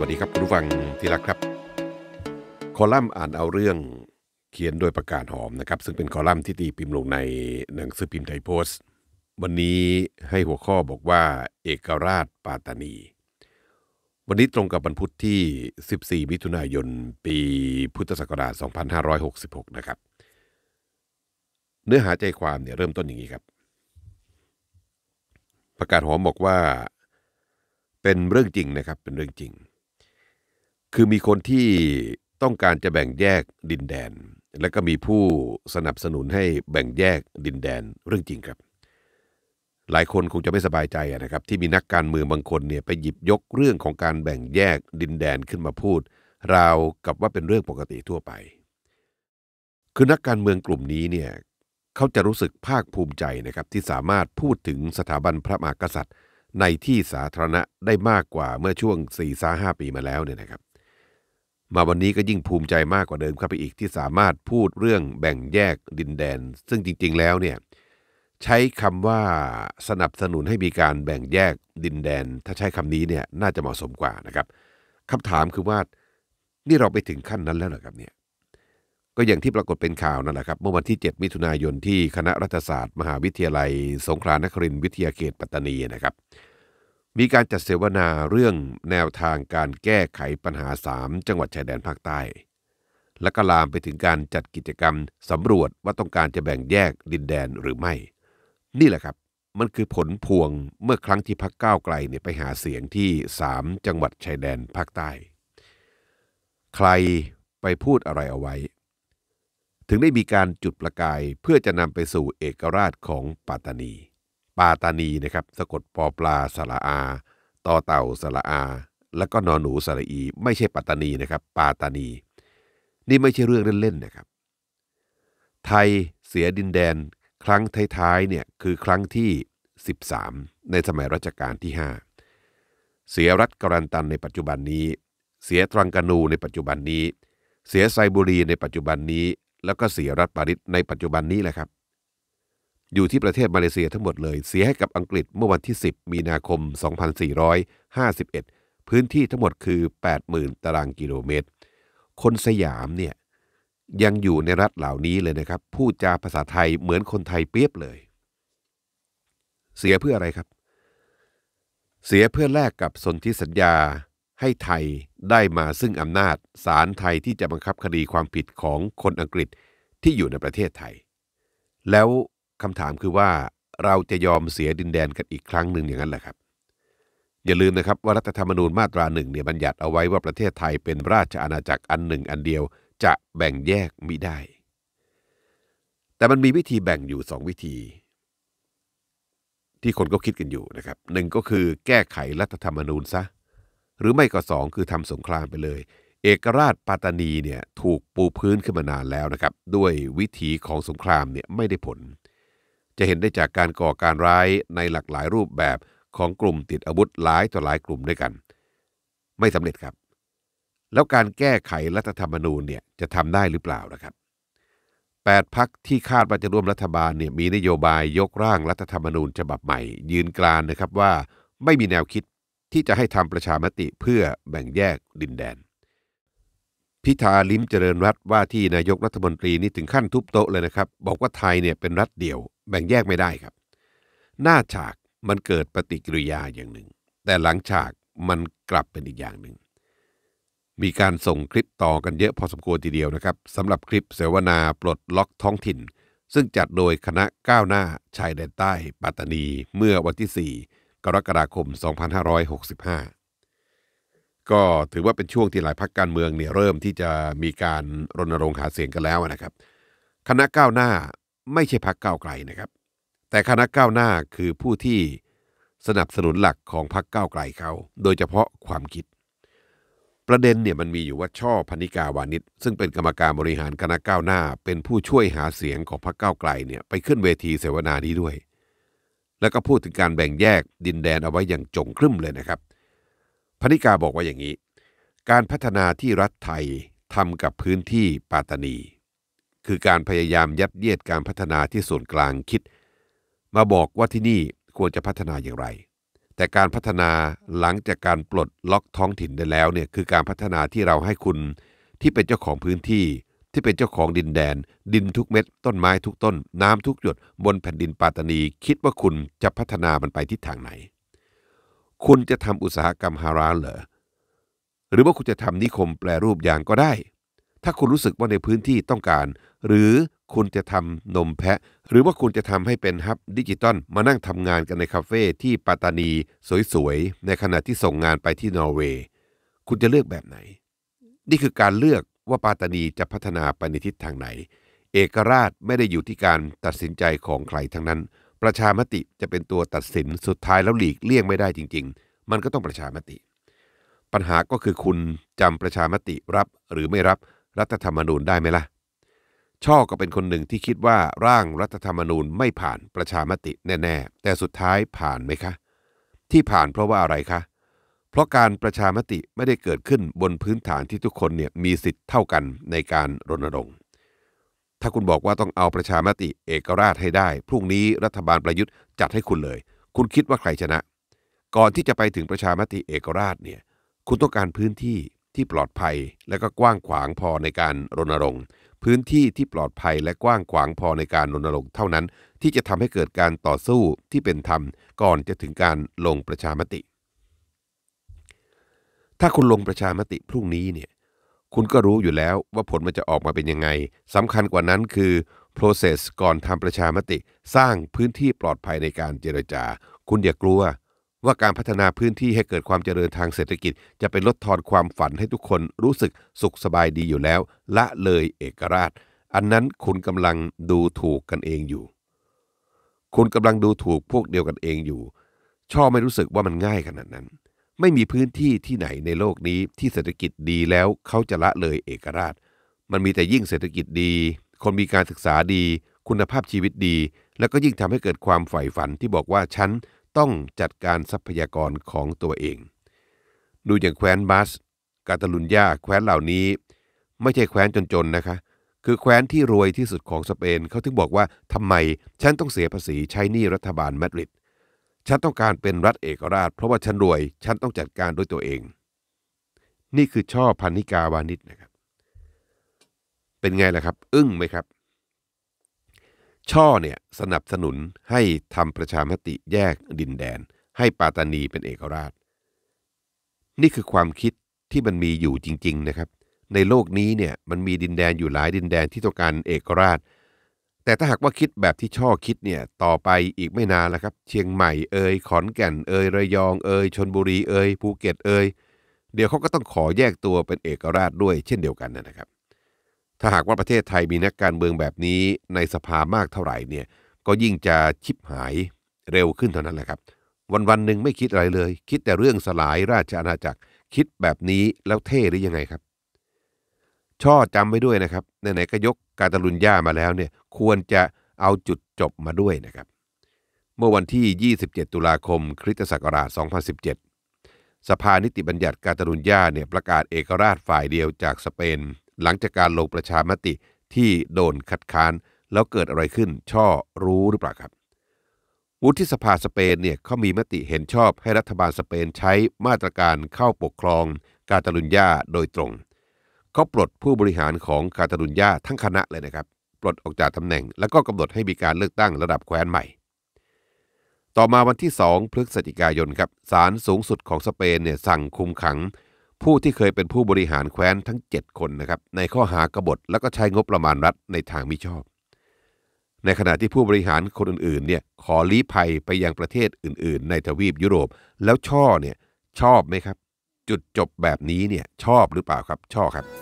วัสดีครับคุณผู้ฟังที่รักครับ คอลัมน์อ่านเอาเรื่องเขียนโดยประกาศหอมนะครับ ซึ่งเป็นคอลัมน์ที่ตีพิมพ์ลงในหนังสือพิมพ์ไทยโพสต์ วันนี้ให้หัวข้อบอกว่า เอกราชปาตานี วันนี้ตรงกับวันพุธที่ 14มิถุนายน ปีพุทธศักราช2566 นะครับ เนื้อหาใจความเนี่ยเริ่มต้นอย่างนี้ครับ ประกาศหอมบอกว่าเป็นเรื่องจริงนะครับเป็นเรื่องจริงคือมีคนที่ต้องการจะแบ่งแยกดินแดน และก็มีผู้สนับสนุนให้แบ่งแยกดินแดนเรื่องจริงครับ หลายคนคงจะไม่สบายใจนะครับที่มีนักการเมืองบางคนเนี่ยไปหยิบยกเรื่องของการแบ่งแยกดินแดนขึ้นมาพูดราวกับว่าเป็นเรื่องปกติทั่วไปคือนักการเมืองกลุ่มนี้เนี่ยเขาจะรู้สึกภาคภูมิใจนะครับ ที่สามารถพูดถึงสถาบันพระมหากษัตริย์ในที่สาธารณะได้มากกว่าเมื่อช่วง4ี่าห้าปีมาแล้วเนี่ยนะครับมาวันนี้ก็ยิ่งภูมิใจมากกว่าเดิมครับไปอีกที่สามารถพูดเรื่องแบ่งแยกดินแดน ซึ่งจริงๆแล้วเนี่ยใช้คำว่าสนับสนุนให้มีการแบ่งแยกดินแดน ถ้าใช้คำนี้เนี่ยน่าจะเหมาะสมกว่านะครับคำถามคือว่านี่เราไปถึงขั้นนั้นแล้วเหรอครับเนี่ยก็อย่างที่ปรากฏเป็นข่าวนั่นแหละครับ เมื่อวันที่ 7 มิถุนายนที่คณะรัฐศาสตร์มหาวิทยาลัย สงขลานครินทร์วิทยาเขตปัตตานีนะครับมีการจัดเสวนาเรื่องแนวทางการแก้ไขปัญหา 3 จังหวัดชายแดนภาคใต้ และก็ลามไปถึงการจัดกิจกรรมสำรวจว่าต้องการจะแบ่งแยกดินแดนหรือไม่ นี่แหละครับ มันคือผลพวงเมื่อครั้งที่พักก้าวไกลเนี่ยไปหาเสียงที่ 3 จังหวัดชายแดนภาคใต้ ใครไปพูดอะไรเอาไว้ ถึงได้มีการจุดประกายเพื่อจะนำไปสู่เอกราชของปัตตานีปาตานีนะครับสะกดปอปลาสระอาต่อเต่าสระอา แล้วก็นอนหนูสระอีไม่ใช่ปัตตานีนะครับ ปาตานี นี่ไม่ใช่เรื่องเล่น ๆนะครับ ไทยเสียดินแดนครั้งท้ายๆเนี่ยคือครั้งที่ 13 ในสมัยรัชกาลที่ 5 เสียรัฐกรันตันในปัจจุบันนี้ เสียตรังกานูในปัจจุบันนี้ เสียไซบุรีในปัจจุบันนี้ แล้วก็เสียรัฐปาริสในปัจจุบันนี้แหละครับอยู่ที่ประเทศมาเลเซียทั้งหมดเลย เสียให้กับอังกฤษเมื่อวันที่ 10 มีนาคม 2451 พื้นที่ทั้งหมดคือ 80,000 ตารางกิโลเมตร คนสยามเนี่ยยังอยู่ในรัฐเหล่านี้เลยนะครับพูดจาภาษาไทยเหมือนคนไทยเปียบเลย เสียเพื่ออะไรครับ เสียเพื่อแลกกับสนธิสัญญาให้ไทยได้มาซึ่งอำนาจศาลไทยที่จะบังคับคดีความผิดของคนอังกฤษที่อยู่ในประเทศไทย แล้วคำถามคือว่าเราจะยอมเสียดินแดนกันอีกครั้งหนึ่งอย่างนั้นแหละครับ อย่าลืมนะครับว่ารัฐธรรมนูญมาตราหนึ่งเนี่ยบัญญัติเอาไว้ว่าประเทศไทยเป็นราชอาณาจักรอันหนึ่งอันเดียวจะแบ่งแยกมิได้ แต่มันมีวิธีแบ่งอยู่สองวิธี ที่คนก็คิดกันอยู่นะครับหนึ่งก็คือแก้ไขรัฐธรรมนูญซะหรือไม่ก็สองคือทำสงครามไปเลย เอกราชปัตตานีเนี่ยถูกปูพื้นขึ้นมานานแล้วนะครับ ด้วยวิธีของสงครามเนี่ยไม่ได้ผลจะเห็นได้จากการก่อการร้ายในหลากหลายรูปแบบของกลุ่มติดอาวุธหลายต่อหลายกลุ่มด้วยกัน ไม่สำเร็จครับ แล้วการแก้ไขรัฐธรรมนูญเนี่ยจะทำได้หรือเปล่านะครับ 8พักที่คาดว่าจะร่วมรัฐบาลเนี่ยมีนโยบายยกร่างรัฐธรรมนูญฉบับใหม่ ยืนกรานนะครับว่าไม่มีแนวคิดที่จะให้ทำประชามติเพื่อแบ่งแยกดินแดน พิธาลิมเจริญรัตว่าที่นายกรัฐมนตรีนี่ถึงขั้นทุบโต๊ะเลยนะครับ บอกว่าไทยเนี่ยเป็นรัฐเดี่ยวแบ่งแยกไม่ได้ครับ หน้าฉากมันเกิดปฏิกิริยาอย่างหนึ่ง แต่หลังฉากมันกลับเป็นอีกอย่างหนึ่ง มีการส่งคลิปต่อกันเยอะพอสมควรทีเดียวนะครับสำหรับคลิปเสวนาปลดล็อกท้องถิ่น ซึ่งจัดโดยคณะก้าวหน้าชายแดนใต้ปัตตานี เมื่อวันที่ 4 กรกฎาคม 2565 ก็ถือว่าเป็นช่วงที่หลายพักการเมืองเนี่ยเริ่มที่จะมีการรณรงค์หาเสียงกันแล้วนะครับ คณะก้าวหน้าไม่ใช่พักก้าไกลนะครับ แต่คณะก้าวหน้าคือผู้ที่สนับสนุนหลักของพักก้าไกลเขาโดยเฉพาะความคิด ประเด็นเนี่ยมันมีอยู่ว่าช่อพนิกาวานิชซึ่งเป็นกรรมการบริหารคณะก้าวหน้า เป็นผู้ช่วยหาเสียงของพักก้าวไกลเนี่ยไปขึ้นเวที เสวนานี้ด้วย แล้วก็พูดถึงการแบ่งแยกดินแดนเอาไว้อย่างจงครึ่มเลยนะครับพนิกาบอกว่าอย่างนี้ การพัฒนาที่รัฐไทยทำกับพื้นที่ปัตตานีคือการพยายามยัดเยียดการพัฒนาที่ส่วนกลางคิด มาบอกว่าที่นี่ควรจะพัฒนาอย่างไร แต่การพัฒนาหลังจากการปลดล็อกท้องถิ่นได้แล้วเนี่ย คือการพัฒนาที่เราให้คุณ ที่เป็นเจ้าของพื้นที่ ที่เป็นเจ้าของดินแดน ดินทุกเม็ดต้นไม้ทุกต้นน้ำทุกหยดบนแผ่นดินปาตานีคิดว่าคุณจะพัฒนามันไปทิศทางไหน คุณจะทำอุตสาหกรรมฮาราเหรอหรือว่าคุณจะทำนิคมแปรรูปอย่างก็ได้ ถ้าคุณรู้สึกว่าในพื้นที่ต้องการหรือคุณจะทำนมแพะ หรือว่าคุณจะทำให้เป็นฮับดิจิตอลมานั่งทำงานกันในคาเฟ่ที่ปัตตานีสวยๆ ในขณะที่ส่งงานไปที่นอร์เวย์ คุณจะเลือกแบบไหน นี่คือการเลือกว่าปัตตานีจะพัฒนาไปในทิศทางไหน เอกราชไม่ได้อยู่ที่การตัดสินใจของใครทั้งนั้น ประชามติจะเป็นตัวตัดสินสุดท้ายแล้วหลีกเลี่ยงไม่ได้จริงๆ มันก็ต้องประชามติ ปัญหาก็คือคุณจำประชามติรับ หรือไม่รับรัฐธรรมนูญได้ไหมละ่ะช่อก็เป็นคนหนึ่งที่คิดว่าร่างรัฐธรรมนูญไม่ผ่านประชามติแน่ ๆ แต่สุดท้ายผ่านไหมคะ ที่ผ่านเพราะว่าอะไรคะ เพราะการประชามติไม่ได้เกิดขึ้นบนพื้นฐานที่ทุกคนเนี่ยมีสิทธิ์เท่ากันในการรณรงค์ ถ้าคุณบอกว่าต้องเอาประชามติเอกราชให้ได้ พรุ่งนี้รัฐบาลประยุทธ์จัดให้คุณเลย คุณคิดว่าใครชนะ ก่อนที่จะไปถึงประชามติเอกราชเนี่ยคุณต้องการพื้นที่ที่ปลอดภัยและก็กว้างขวางพอในการรณรงค์พื้นที่ที่ปลอดภัยและกว้างขวางพอในการรณรงค์เท่านั้น ที่จะทำให้เกิดการต่อสู้ที่เป็นธรรมก่อนจะถึงการลงประชามติ ถ้าคุณลงประชามติพรุ่งนี้เนี่ย คุณก็รู้อยู่แล้วว่าผลมันจะออกมาเป็นยังไงสำคัญกว่านั้นคือ process ก่อนทำประชามติ สร้างพื้นที่ปลอดภัยในการเจรจา คุณอย่ากลัวว่าการพัฒนาพื้นที่ให้เกิดความเจริญทางเศรษฐกิจ จะเป็นลดทอนความฝันให้ทุกคนรู้สึกสุขสบายดีอยู่แล้วละเลยเอกราช อันนั้นคุณกำลังดูถูกกันเองอยู่ คุณกำลังดูถูกพวกเดียวกันเองอยู่ชอบไม่รู้สึกว่ามันง่ายขนาดนั้น ไม่มีพื้นที่ที่ไหนในโลกนี้ที่เศรษฐกิจดีแล้วเขาจะละเลยเอกราช มันมีแต่ยิ่งเศรษฐกิจดี คนมีการศึกษาดี คุณภาพชีวิตดี แล้วก็ยิ่งทำให้เกิดความใฝ่ฝันที่บอกว่าฉันต้องจัดการทรัพยากรของตัวเอง ดูอย่างแคว้นบัส กาตาลุญญาแคว้นเหล่านี้ ไม่ใช่แคว้นจนๆนะคะ คือแคว้นที่รวยที่สุดของสเปน เขาถึงบอกว่าทำไมฉันต้องเสียภาษีใช้หนี้รัฐบาลมาดริด ฉันต้องการเป็นรัฐเอกราช เพราะว่าฉันรวย ฉันต้องจัดการด้วยตัวเอง นี่คือช่อพันนิกาวานิชนะครับ เป็นไงล่ะครับ อึ้งไหมครับช่อเนี่ยสนับสนุนให้ทำประชามติแยกดินแดน ให้ปาตานีเป็นเอกราช นี่คือความคิดที่มันมีอยู่จริงๆนะครับ ในโลกนี้เนี่ยมันมีดินแดนอยู่หลายดินแดนที่ต้องการเอกราช แต่ถ้าหากว่าคิดแบบที่ช่อคิดเนี่ยต่อไปอีกไม่นานแล้วครับ เชียงใหม่เอ่ยขอนแก่นเอ่ยระยองเอ่ยชนบุรีเอ่ยภูเก็ตเอ่ยเดี๋ยวเขาก็ต้องขอแยกตัวเป็นเอกราชด้วยเช่นเดียวกันนะครับถ้าหากว่าประเทศไทยมีนักการเมืองแบบนี้ในสภามากเท่าไหร่เนี่ยก็ยิ่งจะชิบหายเร็วขึ้นเท่านั้นแหละครับวันวันหนึ่งไม่คิดอะไรเลย คิดแต่เรื่องสลายราชอาณาจักรคิดแบบนี้แล้วเท่หรือยังไงครับ ช่อจำไว้ด้วยนะครับไหนๆก็ยกกาตาลุญญามาแล้วเนี่ยควรจะเอาจุดจบมาด้วยนะครับ เมื่อวันที่ 27 ตุลาคม คริสตศักราช 2017 สภานิติบัญญัติกาตาลุญญาเนี่ยประกาศเอกราชฝ่ายเดียวจากสเปนหลังจากการลงประชามติที่โดนคัดค้าน แล้วเกิดอะไรขึ้น ช่อรู้หรือเปล่าครับวุฒิสภาสเปนเนี่ยเขามีมติเห็นชอบให้รัฐบาลสเปนใช้มาตรการเข้าปกครองกาตาลุญญาโดยตรงเขาปลดผู้บริหารของกาตาลุญญาทั้งคณะเลยนะครับ ปลดออกจากตำแหน่งแล้วก็กำหนดให้มีการเลือกตั้งระดับแคว้นใหม่ ต่อมาวันที่ 2 พฤศจิกายนครับศาลสูงสุดของสเปนเนี่ยสั่งคุมขังผู้ที่เคยเป็นผู้บริหารแคว้นทั้ง 7 คนนะครับในข้อหากบฏแล้วก็ใช้งบประมาณรัฐในทางมิชอบ ในขณะที่ผู้บริหารคนอื่นๆเนี่ยขอลี้ภัยไปยังประเทศอื่น ๆ ในทวีปยุโรปแล้วช่อเนี่ยชอบไหมครับ จุดจบแบบนี้เนี่ยชอบหรือเปล่าครับชอบครับ